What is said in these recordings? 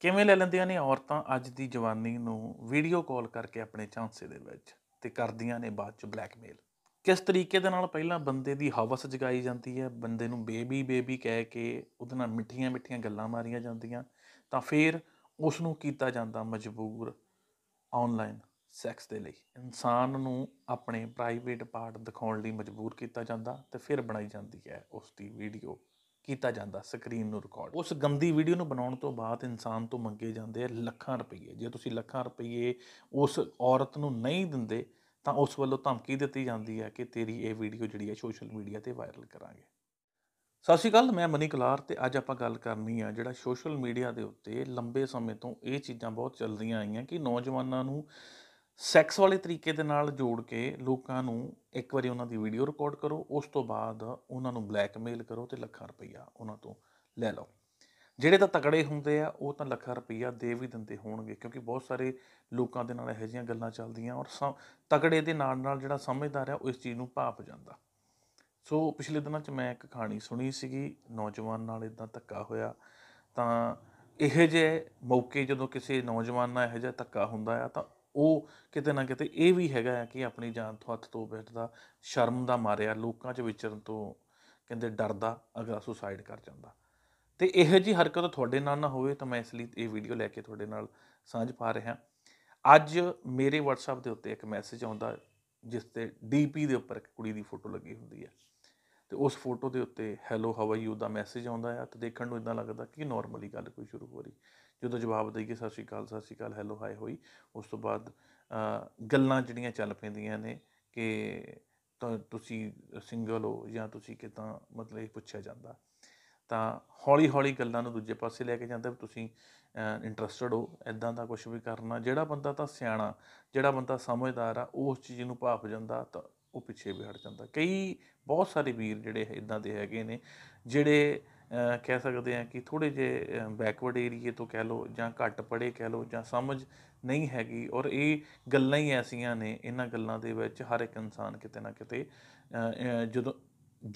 ਕਿਵੇਂ ਲੈ ਲੈਂਦੀਆਂ ਨੇ ਔਰਤਾਂ ਅੱਜ ਦੀ ਜਵਾਨੀ ਨੂੰ ਵੀਡੀਓ ਕਾਲ ਕਰਕੇ ਆਪਣੇ ਚਾਂਸੇ ਦੇ ਵਿੱਚ ਤੇ ਕਰਦੀਆਂ ਨੇ ਬਾਅਦ ਚ ਬਲੈਕਮੇਲ ਕਿਸ ਤਰੀਕੇ ਦੇ ਨਾਲ ਪਹਿਲਾਂ ਬੰਦੇ ਦੀ ਹਵਸ ਜਗਾਈ ਜਾਂਦੀ ਹੈ ਬੰਦੇ ਨੂੰ ਬੇਬੀ ਬੇਬੀ ਕਹਿ ਕੇ ਉਹਦੇ ਨਾਲ ਮਿੱਠੀਆਂ ਮਿੱਠੀਆਂ ਗੱਲਾਂ ਮਾਰੀਆਂ ਜਾਂਦੀਆਂ ਤਾਂ ਫਿਰ ਉਸ ਨੂੰ ਕੀਤਾ ਜਾਂਦਾ ਮਜਬੂਰ ਆਨਲਾਈਨ ਸੈਕਸ ਦੇ ਲਈ ਇਨਸਾਨ ਨੂੰ ਆਪਣੇ ਪ੍ਰਾਈਵੇਟ ਪਾਰਟ ਦਿਖਾਉਣ ਲਈ ਮਜਬੂਰ ਕੀਤਾ ਜਾਂਦਾ ਤੇ ਫਿਰ ਬਣਾਈ ਜਾਂਦੀ ਹੈ ਉਸ ਦੀ ਵੀਡੀਓ ਕੀਤਾ ਜਾਂਦਾ ਸਕਰੀਨ ਨੂੰ ਰਿਕਾਰਡ ਉਸ ਗੰਦੀ ਵੀਡੀਓ ਨੂੰ ਬਣਾਉਣ ਤੋਂ ਬਾਅਦ ਇਨਸਾਨ ਤੋਂ ਮੰਗੇ ਜਾਂਦੇ ਆ ਲੱਖਾਂ ਰੁਪਏ ਜੇ ਤੁਸੀਂ ਲੱਖਾਂ ਰੁਪਏ ਉਸ ਔਰਤ ਨੂੰ ਨਹੀਂ ਦਿੰਦੇ ਤਾਂ ਉਸ ਵੱਲੋਂ ਧਮਕੀ ਦਿੱਤੀ ਜਾਂਦੀ ਹੈ ਕਿ ਤੇਰੀ ਇਹ ਵੀਡੀਓ ਜਿਹੜੀ ਹੈ ਸੋਸ਼ਲ ਮੀਡੀਆ ਤੇ ਵਾਇਰਲ ਕਰਾਂਗੇ ਸਤਿ ਸ਼੍ਰੀ ਅਕਾਲ ਮੈਂ ਮਨੀ ਕਲਾਰ ਤੇ ਅੱਜ ਆਪਾਂ ਗੱਲ ਕਰਨੀ ਆ ਜਿਹੜਾ ਸੋਸ਼ਲ ਮੀਡੀਆ ਦੇ ਉੱਤੇ ਲੰਬੇ ਸਮੇਂ ਤੋਂ ਇਹ ਚੀਜ਼ਾਂ ਬਹੁਤ ਚੱਲਦੀਆਂ ਆਈਆਂ ਕਿ ਨੌਜਵਾਨਾਂ ਨੂੰ ਸੈਕਸ ਵਾਲੇ ਤਰੀਕੇ ਦੇ ਨਾਲ ਜੋੜ ਕੇ ਲੋਕਾਂ ਨੂੰ ਇੱਕ ਵਾਰੀ ਉਹਨਾਂ ਦੀ ਵੀਡੀਓ ਰਿਕਾਰਡ ਕਰੋ ਉਸ ਤੋਂ ਬਾਅਦ ਉਹਨਾਂ ਨੂੰ ਬਲੈਕਮੇਲ ਕਰੋ ਤੇ ਲੱਖਾਂ ਰੁਪਈਆ ਉਹਨਾਂ ਤੋਂ ਲੈ ਲਓ ਜਿਹੜੇ ਤਾਂ ਤਕੜੇ ਹੁੰਦੇ ਆ ਉਹ ਤਾਂ ਲੱਖਾਂ ਰੁਪਈਆ ਦੇ ਵੀ ਦਿੰਦੇ ਹੋਣਗੇ ਕਿਉਂਕਿ ਬਹੁਤ ਸਾਰੇ ਲੋਕਾਂ ਦੇ ਨਾਲ ਇਹੋ ਜਿਹੀਆਂ ਗੱਲਾਂ ਚੱਲਦੀਆਂ ਔਰ ਤਕੜੇ ਦੇ ਨਾਲ ਨਾਲ ਜਿਹੜਾ ਸਮਝਦਾਰ ਆ ਉਹ ਇਸ ਚੀਜ਼ ਨੂੰ ਭਾਪ ਜਾਂਦਾ ਸੋ ਪਿਛਲੇ ਦਿਨਾਂ 'ਚ ਮੈਂ ਇੱਕ ਕਹਾਣੀ ਸੁਣੀ ਸੀਗੀ ਨੌਜਵਾਨ ਨਾਲ ਇਦਾਂ ਧੱਕਾ ਹੋਇਆ ਤਾਂ ਇਹੋ ਜਿਹੇ ਮੌਕੇ ਜਦੋਂ ਕਿਸੇ ਨੌਜਵਾਨ ਨਾਲ ਇਹੋ ਜਿਹਾ ਧੱਕਾ ਹੁੰਦਾ ਆ ਤਾਂ ਉਹ ਕਿਤੇ ਨਾ ਕਿਤੇ ਇਹ ਵੀ ਹੈਗਾ ਕਿ ਆਪਣੀ ਜਾਨ ਤੋਂ ਹੱਥ ਤੋਂ ਬੈਠਦਾ ਸ਼ਰਮ ਦਾ ਮਾਰਿਆ ਲੋਕਾਂ 'ਚ ਵਿਚਰਨ ਤੋਂ ਕਹਿੰਦੇ ਡਰਦਾ ਅਗਲਾ ਸੁਸਾਈਡ ਕਰ ਜਾਂਦਾ ਤੇ ਇਹੋ ਜੀ ਹਰਕਤ ਤੁਹਾਡੇ ਨਾਲ ਨਾ ਹੋਵੇ ਤਾਂ ਮੈਂ ਇਸ ਲਈ ਇਹ ਵੀਡੀਓ ਲੈ ਕੇ ਤੁਹਾਡੇ ਨਾਲ ਸਾਂਝ ਪਾ ਰਿਹਾ ਅੱਜ ਮੇਰੇ WhatsApp ਦੇ ਉੱਤੇ ਇੱਕ ਮੈਸੇਜ ਆਉਂਦਾ ਜਿਸ ਤੇ DP ਦੇ ਉੱਪਰ ਇੱਕ ਕੁੜੀ ਦੀ ਫੋਟੋ ਲੱਗੀ ਹੁੰਦੀ ਹੈ ਤੇ ਉਸ ਫੋਟੋ ਦੇ ਉੱਤੇ ਹੈਲੋ ਹਾਊ ਆਰ ਯੂ ਦਾ ਮੈਸੇਜ ਆਉਂਦਾ ਹੈ ਤੇ ਦੇਖਣ ਨੂੰ ਇਦਾਂ ਲੱਗਦਾ ਕਿ ਨਾਰਮਲੀ ਗੱਲ ਕੋਈ ਸ਼ੁਰੂ ਹੋ ਰਹੀ ਜਦੋਂ ਜਵਾਬ ਦਈਏ ਸਤਿ ਸ਼੍ਰੀ ਅਕਾਲ ਸਤਿ ਸ਼੍ਰੀ ਅਕਾਲ ਹੈਲੋ ਹਾਈ ਹੋਈ ਉਸ ਤੋਂ ਬਾਅਦ ਗੱਲਾਂ ਜਿਹੜੀਆਂ ਚੱਲ ਪੈਂਦੀਆਂ ਨੇ ਕਿ ਤੁਸੀਂ ਸਿੰਗਲ ਹੋ ਜਾਂ ਤੁਸੀਂ ਕਿਤਾ ਮਤਲਬ ਇਹ ਪੁੱਛਿਆ ਜਾਂਦਾ ਤਾਂ ਹੌਲੀ ਹੌਲੀ ਗੱਲਾਂ ਨੂੰ ਦੂਜੇ ਪਾਸੇ ਲੈ ਕੇ ਜਾਂਦਾ ਵੀ ਤੁਸੀਂ ਇੰਟਰਸਟਡ ਹੋ ਐਦਾਂ ਦਾ ਕੁਝ ਵੀ ਕਰਨਾ ਜਿਹੜਾ ਬੰਦਾ ਤਾਂ ਸਿਆਣਾ ਜਿਹੜਾ ਬੰਦਾ ਸਮਝਦਾਰ ਆ ਉਸ ਚੀਜ਼ ਨੂੰ ਭਾਫ ਜਾਂਦਾ ਤਾਂ ਉਹ ਪਿੱਛੇ ਵੀ ਹਟ ਜਾਂਦਾ ਕਈ ਬਹੁਤ ਸਾਰੇ ਵੀਰ ਜਿਹੜੇ ਇਦਾਂ ਦੇ ਹੈਗੇ ਨੇ ਜਿਹੜੇ ਕਹਿ ਸਕਦੇ ਆ ਕਿ ਥੋੜੇ ਜੇ ਬੈਕਵਰਡ ਏਰੀਏ ਤੋਂ ਕਹਿ ਲੋ ਜਾਂ ਘੱਟ ਪੜੇ ਕਹਿ ਲੋ ਜਾਂ ਸਮਝ ਨਹੀਂ ਹੈਗੀ ਔਰ ਇਹ ਗੱਲਾਂ ਹੀ ਐਸੀਆਂ ਨੇ ਇਹਨਾਂ ਗੱਲਾਂ ਦੇ ਵਿੱਚ ਹਰ ਇੱਕ ਇਨਸਾਨ ਕਿਤੇ ਨਾ ਕਿਤੇ ਜਦੋਂ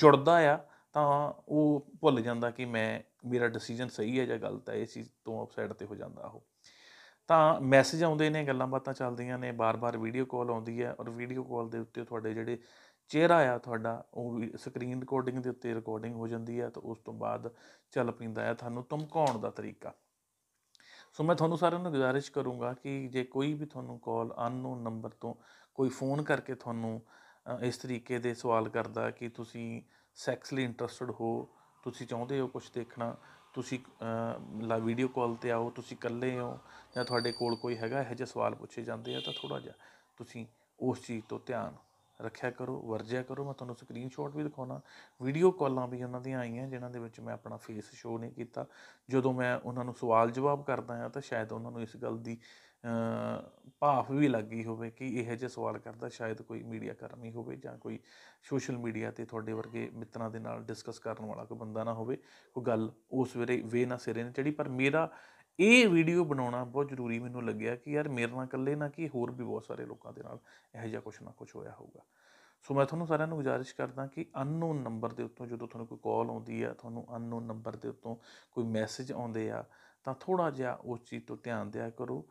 ਜੁੜਦਾ ਆ ਤਾਂ ਉਹ ਭੁੱਲ ਜਾਂਦਾ ਕਿ ਮੈਂ ਮੇਰਾ ਡਿਸੀਜਨ ਸਹੀ ਹੈ ਜਾਂ ਗਲਤ ਹੈ ਇਸ ਚੀਜ਼ ਤੋਂ ਆਫਸਾਈਡ ਤੇ ਹੋ ਜਾਂਦਾ ਉਹ ਤਾਂ ਮੈਸੇਜ ਆਉਂਦੇ ਨੇ ਗੱਲਾਂ ਬਾਤਾਂ ਚੱਲਦੀਆਂ ਨੇ ਬਾਰ-ਬਾਰ ਵੀਡੀਓ ਕਾਲ ਆਉਂਦੀ ਹੈ ਔਰ ਵੀਡੀਓ ਕਾਲ ਦੇ ਉੱਤੇ ਤੁਹਾਡੇ ਜਿਹੜੇ ਚਿਹਰਾ ਆ ਤੁਹਾਡਾ ਉਹ ਵੀ ਸਕਰੀਨ ਰਿਕਾਰਡਿੰਗ ਦੇ ਉੱਤੇ ਰਿਕਾਰਡਿੰਗ ਹੋ ਜਾਂਦੀ ਹੈ ਤਾਂ ਉਸ ਤੋਂ ਬਾਅਦ ਚੱਲ ਪੈਂਦਾ ਹੈ ਤੁਹਾਨੂੰ ਧਮਕਾਉਣ ਦਾ ਤਰੀਕਾ ਸੋ ਮੈਂ ਤੁਹਾਨੂੰ ਸਾਰਿਆਂ ਨੂੰ ਗੁਜ਼ਾਰਿਸ਼ ਕਰੂੰਗਾ ਕਿ ਜੇ ਕੋਈ ਵੀ ਤੁਹਾਨੂੰ ਕਾਲ ਅਨਨੋਨ ਨੰਬਰ ਤੋਂ ਕੋਈ ਫੋਨ ਕਰਕੇ ਤੁਹਾਨੂੰ ਇਸ ਤਰੀਕੇ ਦੇ ਸਵਾਲ ਕਰਦਾ ਕਿ ਤੁਸੀਂ ਸੈਕਸਲੀ ਇੰਟਰਸਟਡ ਹੋ ਤੁਸੀਂ ਚਾਹੁੰਦੇ ਹੋ ਕੁਝ ਦੇਖਣਾ ਤੁਸੀਂ ਲਾ ਵੀਡੀਓ ਕਾਲ ਤੇ ਆਓ ਤੁਸੀਂ ਇਕੱਲੇ ਹੋ ਜਾਂ ਤੁਹਾਡੇ ਕੋਲ ਕੋਈ ਹੈਗਾ ਇਹ ਜਿਹੇ ਸਵਾਲ ਪੁੱਛੇ ਜਾਂਦੇ ਆ ਤਾਂ ਥੋੜਾ ਜਿਹਾ ਤੁਸੀਂ ਉਸ ਚੀਜ਼ ਤੋਂ ਧਿਆਨ ਰੱਖਿਆ ਕਰੋ ਵਰਜਿਆ ਕਰੋ ਮੈਂ ਤੁਹਾਨੂੰ ਸਕਰੀਨਸ਼ਾਟ ਵੀ ਦਿਖਾਉਣਾ ਵੀਡੀਓ ਕਾਲਾਂ ਵੀ ਉਹਨਾਂ ਦੀਆਂ ਆਈਆਂ ਜਿਨ੍ਹਾਂ ਦੇ ਵਿੱਚ ਮੈਂ ਆਪਣਾ ਫੇਸ ਸ਼ੋਅ ਨਹੀਂ ਕੀਤਾ ਜਦੋਂ ਮੈਂ ਉਹਨਾਂ ਨੂੰ ਸਵਾਲ ਜਵਾਬ ਕਰਦਾ ਹਾਂ ਤਾਂ ਸ਼ਾਇਦ ਉਹਨਾਂ ਨੂੰ ਇਸ ਗੱਲ ਦੀ ਭਾਫ ਵੀ ਲੱਗੀ ਹੋਵੇ ਕਿ ਇਹ ਜੇ ਸਵਾਲ ਕਰਦਾ ਸ਼ਾਇਦ ਕੋਈ ਮੀਡੀਆ ਕਰਮੀ ਹੋਵੇ ਜਾਂ ਕੋਈ ਸੋਸ਼ਲ ਮੀਡੀਆ ਤੇ ਤੁਹਾਡੇ ਵਰਗੇ ਮਿੱਤਰਾਂ ਦੇ ਨਾਲ ਡਿਸਕਸ ਕਰਨ ਵਾਲਾ ਕੋਈ ਬੰਦਾ ਨਾ ਹੋਵੇ ਕੋਈ ਗੱਲ ਉਸ ਵੇਰੇ ਵੇ ਨਾ ਸਿਰੇ ਨੇ ਚੜੀ ਪਰ ਮੇਰਾ ਇਹ ਵੀਡੀਓ ਬਣਾਉਣਾ ਬਹੁਤ ਜ਼ਰੂਰੀ ਮੈਨੂੰ ਲੱਗਿਆ ਕਿ ਯਾਰ ਮੇਰੇ ਨਾਲ ਇਕੱਲੇ ਨਾ ਕਿ ਹੋਰ ਵੀ ਬਹੁਤ ਸਾਰੇ ਲੋਕਾਂ ਦੇ ਨਾਲ ਇਹੋ ਜਿਹਾ ਕੁਝ ਨਾ ਕੁਝ ਹੋਇਆ ਹੋਊਗਾ ਸੋ ਮੈਂ ਤੁਹਾਨੂੰ ਸਾਰਿਆਂ ਨੂੰ ਗੁਜ਼ਾਰਿਸ਼ ਕਰਦਾ ਕਿ ਅਨਨੋਨ ਨੰਬਰ ਦੇ ਉੱਤੋਂ ਜਦੋਂ ਤੁਹਾਨੂੰ ਕੋਈ ਕਾਲ ਆਉਂਦੀ ਆ ਤੁਹਾਨੂੰ ਅਨਨੋਨ ਨੰਬਰ ਦੇ ਉੱਤੋਂ ਕੋਈ ਮੈਸੇਜ ਆਉਂਦੇ ਆ ਤਾਂ ਥੋੜਾ ਜਿਹਾ ਉਸ ਚੀਜ਼ ਤੋਂ ਧਿਆਨ ਦਿਆ ਕਰੋ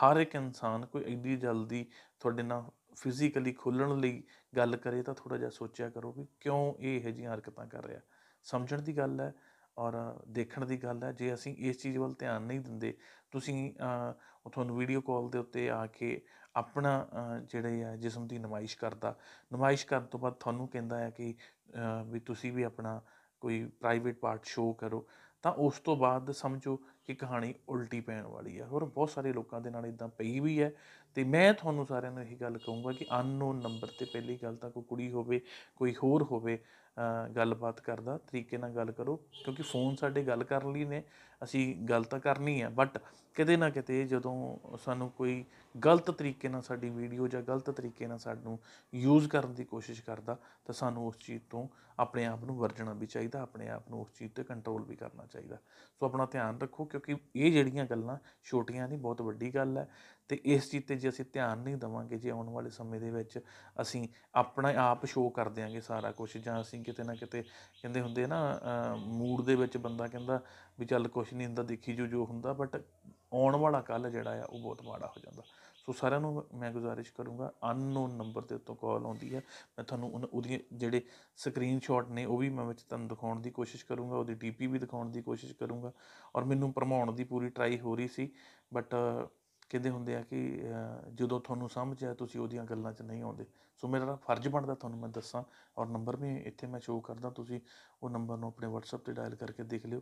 ਹਰ ਇੱਕ ਇਨਸਾਨ ਕੋਈ ਇੰਨੀ ਜਲਦੀ ਤੁਹਾਡੇ ਨਾਲ ਫਿਜ਼ੀਕਲੀ ਖੁੱਲਣ ਲਈ ਗੱਲ ਕਰੇ ਤਾਂ ਥੋੜਾ ਜਿਹਾ ਸੋਚਿਆ ਕਰੋ ਕਿ ਕਿਉਂ ਇਹ ਇਹ ਜਿਹੀਆਂ ਹਰਕਤਾਂ ਕਰ ਰਿਹਾ ਸਮਝਣ ਦੀ ਗੱਲ ਹੈ ਔਰ ਦੇਖਣ ਦੀ ਗੱਲ ਹੈ ਜੇ ਅਸੀਂ ਇਸ ਚੀਜ਼ ਵੱਲ ਧਿਆਨ ਨਹੀਂ ਦਿੰਦੇ ਤੁਸੀਂ ਤੁਹਾਨੂੰ ਵੀਡੀਓ ਕਾਲ ਦੇ ਉੱਤੇ ਆ ਕੇ ਆਪਣਾ ਜਿਹੜੇ ਆ ਜਿਸਮ ਦੀ ਨਮਾਇਸ਼ ਕਰਦਾ ਨਮਾਇਸ਼ ਕਰਨ ਤੋਂ ਬਾਅਦ ਤੁਹਾਨੂੰ ਕਹਿੰਦਾ ਹੈ ਕਿ ਵੀ ਤੁਸੀਂ ਵੀ ਆਪਣਾ ਕੋਈ ਪ੍ਰਾਈਵੇਟ ਪਾਰਟ ਸ਼ੋ ਕਰੋ ਤਾਂ ਉਸ ਤੋਂ ਬਾਅਦ ਸਮਝੋ ਕਿ ਕਹਾਣੀ ਉਲਟੀ ਪੈਣ ਵਾਲੀ ਹੈ ਹੋਰ ਬਹੁਤ ਸਾਰੇ ਲੋਕਾਂ ਦੇ ਨਾਲ ਇਦਾਂ ਪਈ ਵੀ ਹੈ ਤੇ ਮੈਂ ਤੁਹਾਨੂੰ ਸਾਰਿਆਂ ਨੂੰ ਇਹੀ ਗੱਲ ਕਹੂੰਗਾ ਕਿ ਅਨਨੋਨ ਨੰਬਰ ਤੇ ਪਹਿਲੀ ਗੱਲ ਤਾਂ ਕੋਈ ਕੁੜੀ ਹੋਵੇ ਕੋਈ ਹੋਰ ਹੋਵੇ ਗੱਲਬਾਤ ਕਰਦਾ ਤਰੀਕੇ ਨਾਲ ਗੱਲ ਕਰੋ ਕਿਉਂਕਿ ਫੋਨ ਸਾਡੇ ਗੱਲ ਕਰਨ ਲਈ ਨੇ ਅਸੀਂ ਗੱਲ ਤਾਂ ਕਰਨੀ ਆ ਬਟ ਕਿਤੇ ਨਾ ਕਿਤੇ ਜਦੋਂ ਸਾਨੂੰ ਕੋਈ ਗਲਤ ਤਰੀਕੇ ਨਾਲ ਸਾਡੀ ਵੀਡੀਓ ਜਾਂ ਗਲਤ ਤਰੀਕੇ ਨਾਲ ਸਾਨੂੰ ਯੂਜ਼ ਕਰਨ ਦੀ ਕੋਸ਼ਿਸ਼ ਕਰਦਾ ਤਾਂ ਸਾਨੂੰ ਉਸ ਚੀਜ਼ ਤੋਂ ਆਪਣੇ ਆਪ ਨੂੰ ਵਰਜਣਾ ਵੀ ਚਾਹੀਦਾ ਆਪਣੇ ਆਪ ਨੂੰ ਉਸ ਚੀਜ਼ ਤੇ ਕੰਟਰੋਲ ਵੀ ਕਰਨਾ ਚਾਹੀਦਾ ਸੋ ਆਪਣਾ ਧਿਆਨ ਰੱਖੋ ਕਿਉਂਕਿ ਇਹ ਜਿਹੜੀਆਂ ਗੱਲਾਂ ਛੋਟੀਆਂ ਨਹੀਂ ਬਹੁਤ ਵੱਡੀ ਗੱਲ ਹੈ ਤੇ ਇਸ ਚੀਜ਼ ਤੇ ਜੇ ਅਸੀਂ ਧਿਆਨ ਨਹੀਂ ਦਵਾਂਗੇ ਜੇ ਆਉਣ ਵਾਲੇ ਸਮੇਂ ਦੇ ਵਿੱਚ ਅਸੀਂ ਆਪਣਾ ਆਪ ਸ਼ੋਅ ਕਰ ਦਿਆਂਗੇ ਸਾਰਾ ਕੁਝ ਜਾਂ ਅਸੀਂ ਕਿਤੇ ਨਾ ਕਿਤੇ ਕਹਿੰਦੇ ਹੁੰਦੇ ਨਾ ਮੂਡ ਦੇ ਵਿੱਚ ਬੰਦਾ ਕਹਿੰਦਾ ਵੀ ਚੱਲ ਕੁਝ ਕੁਝ ਨਹੀਂ ਹੁੰਦਾ ਦੇਖੀ ਜੋ ਜੋ ਹੁੰਦਾ ਬਟ ਆਉਣ ਵਾਲਾ ਕੱਲ ਜਿਹੜਾ ਆ ਉਹ ਬਹੁਤ ਮਾੜਾ ਹੋ ਜਾਂਦਾ ਸੋ ਸਾਰਿਆਂ ਨੂੰ ਮੈਂ ਗੁਜ਼ਾਰਿਸ਼ ਕਰੂੰਗਾ ਅਨਨੋਨ ਨੰਬਰ ਦੇ ਉੱਤੋਂ ਕਾਲ ਆਉਂਦੀ ਹੈ ਮੈਂ ਤੁਹਾਨੂੰ ਉਹਦੀ ਜਿਹੜੇ ਸਕਰੀਨਸ਼ਾਟ ਨੇ ਉਹ ਵੀ ਮੈਂ ਵਿੱਚ ਤੁਹਾਨੂੰ ਦਿਖਾਉਣ ਦੀ ਕੋਸ਼ਿਸ਼ ਕਰੂੰਗਾ ਉਹਦੀ ਡੀਪੀ ਵੀ ਦਿਖਾਉਣ ਦੀ ਕੋਸ਼ਿਸ਼ ਕਰੂੰਗਾ ਔਰ ਮੈਨੂੰ ਭਰਮਾਉਣ ਦੀ ਪੂਰੀ ਟਰਾਈ ਹੋ ਰਹੀ ਸੀ ਬਟ ਕਹਿੰਦੇ ਹੁੰਦੇ ਆ ਕਿ ਜਦੋਂ ਤੁਹਾਨੂੰ ਸਮਝ ਆ ਤੁਸੀਂ ਉਹਦੀਆਂ ਗੱਲਾਂ 'ਚ ਨਹੀਂ ਆਉਂਦੇ ਸੋ ਮੇਰਾ ਫਰਜ਼ ਬਣਦਾ ਤੁਹਾਨੂੰ ਮੈਂ ਦੱਸਾਂ ਔਰ ਨੰਬਰ ਵੀ ਇੱਥੇ ਮੈਂ ਸ਼ੋਅ ਕਰਦਾ ਤੁਸੀਂ ਉਹ ਨੰਬਰ ਨੂੰ ਆਪਣੇ WhatsApp ਤੇ ਡਾਇਲ ਕਰਕੇ ਦੇਖ ਲਿਓ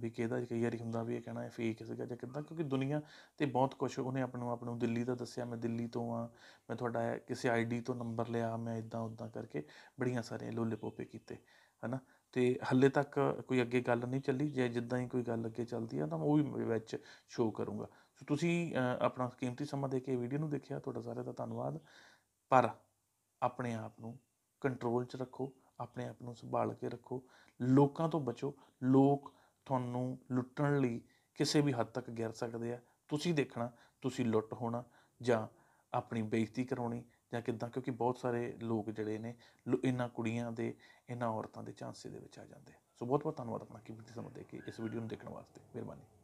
ਵੀ ਕਿਹਦਾ ਕਈ ਵਾਰੀ ਹੁੰਦਾ ਵੀ ਇਹ ਕਹਿਣਾ ਇਹ ਫੇਕ ਸੀਗਾ ਜਾਂ ਕਿਦਾਂ ਕਿਉਂਕਿ ਦੁਨੀਆ ਤੇ ਬਹੁਤ ਕੁਝ ਉਹਨੇ ਆਪਣੇ ਨੂੰ ਆਪਣ ਨੂੰ ਦਿੱਲੀ ਦਾ ਦੱਸਿਆ ਮੈਂ ਦਿੱਲੀ ਤੋਂ ਆ ਮੈਂ ਤੁਹਾਡਾ ਕਿਸੇ ਆਈਡੀ ਤੋਂ ਨੰਬਰ ਲਿਆ ਮੈਂ ਇਦਾਂ ਉਦਾਂ ਕਰਕੇ ਬੜੀਆਂ ਸਾਰੀਆਂ ਲੋਲੇ ਪੋਪੇ ਕੀਤੇ ਹਨਾ ਤੇ ਹੱਲੇ ਤੱਕ ਕੋਈ ਅੱਗੇ ਗੱਲ ਨਹੀਂ ਚੱਲੀ ਜੇ ਜਿੱਦਾਂ ਹੀ ਕੋਈ ਗੱਲ ਅੱਗੇ ਚੱਲਦੀ ਆ ਤਾਂ ਉਹ ਵੀ ਵਿੱਚ ਸ਼ੋਅ ਕਰੂੰਗਾ ਸੋ ਤੁਸੀਂ ਆਪਣਾ ਕੀਮਤੀ ਸਮਾਂ ਦੇ ਕੇ ਵੀਡੀਓ ਨੂੰ ਦੇਖਿਆ ਤੁਹਾਡਾ ਸਾਰਿਆਂ ਦਾ ਧੰਨਵਾਦ ਪਰ ਆਪਣੇ ਆਪ ਨੂੰ ਕੰਟਰੋਲ 'ਚ ਰੱਖੋ ਆਪਣੇ ਆਪ ਨੂੰ ਸੰਭਾਲ ਕੇ ਰੱਖੋ ਲੋਕਾਂ ਤੋਂ ਬਚੋ ਲੋਕ ਤੁਹਾਨੂੰ ਲੁੱਟਣ ਲਈ ਕਿਸੇ ਵੀ ਹੱਦ ਤੱਕ ਗਿਰ ਸਕਦੇ ਆ ਤੁਸੀਂ ਦੇਖਣਾ ਤੁਸੀਂ ਲੁੱਟ ਹੋਣਾ ਜਾਂ ਆਪਣੀ ਬੇਇੱਜ਼ਤੀ ਕਰਾਉਣੀ ਜਾਂ ਕਿਦਾਂ ਕਿਉਂਕਿ ਬਹੁਤ ਸਾਰੇ ਲੋਕ ਜਿਹੜੇ ਨੇ ਇਹਨਾਂ ਕੁੜੀਆਂ ਦੇ ਇਹਨਾਂ ਔਰਤਾਂ ਦੇ ਚਾਂਸੇ ਦੇ ਵਿੱਚ ਆ ਜਾਂਦੇ ਸੋ ਬਹੁਤ ਬਹੁਤ ਧੰਨਵਾਦ ਆਪਣਾ ਕੀਮਤੀ ਸਮਾਂ ਦੇ ਕੇ ਇਸ ਵੀਡੀਓ ਨੂੰ ਦੇਖਣ ਵਾਸਤੇ ਮਿਹਰਬਾਨੀ